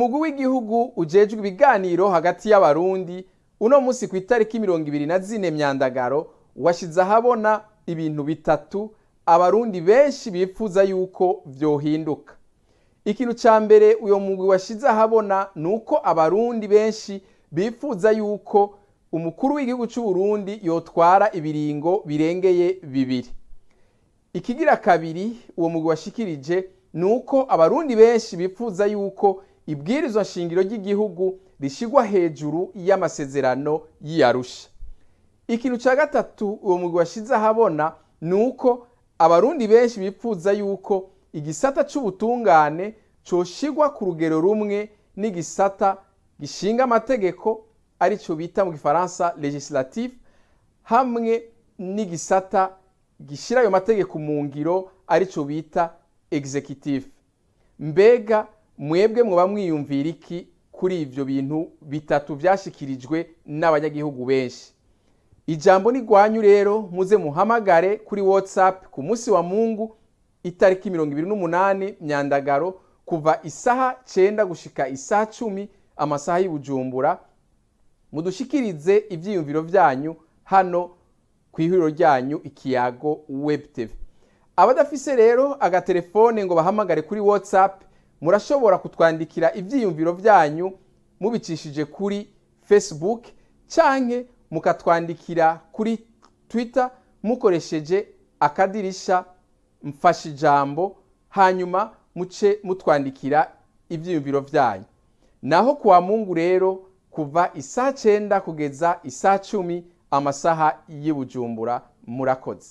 umugwi w'igihugu ujejwe ibiganiro hagati y'abarundi uno munsi ku itariki mirongo ibiri na zine myandagaro washyize ahabona ibintu bitatu abarundi benshi bifuza yuko byohinduka ikintu cya mbere uyu mugwi washyize ahabona ni uko abarundi benshi bifuza yuko umukuru w'igihugu cy'u Burundi yotwara ibiringo birengeye bibiri ikigira kabiri uwo mugwi washikirije ni uko abarundi benshi bifuza yuko ibwirizwa shingiro ry'igihugu rishyirwa hejuru y'amasezerano y'iyarusha ikintu cya gatatu uwo mugwi washyize ahabona ni uko abarundi benshi bipfuza yuko igisata cy'ubutungane cyoshyirwa ku rugero rumwe n'igisata gishinga amategeko aricyo bita mu gifaransa legislatif hamwe n'igisata gishyira ayo mategeko mu ngiro aricyo bita executive mbega mwebwe muba mwiyumvira iki kuri ibyo bintu bitatu byashyikirijwe n'abanyagihugu benshi ijambo ni rwanyu rero muze muhamagare kuri watsapu ku munsi wa mungu itariki mirongo ibiri n'umunani myandagaro kuva isaha cyenda gushyika isaha cumi amasaha y'ubujumbura mudushikirize ibyiyumviro byanyu hano ku ihuriro ryanyu ikiyago webu tv abadafise rero agatelefone ngo bahamagare kuri watsapu murashobora kutwandikira ibyiyumviro byanyu mubicishije kuri facebook cyangwa mukatwandikira kuri twitter mukoresheje akadirishya mfashe ijambo hanyuma muce mutwandikira ibyiyumviro byanyu naho kuwa mungu rero kuva isaa cyenda kugeza isaa cumi amasaha y'i bujumbura murakoze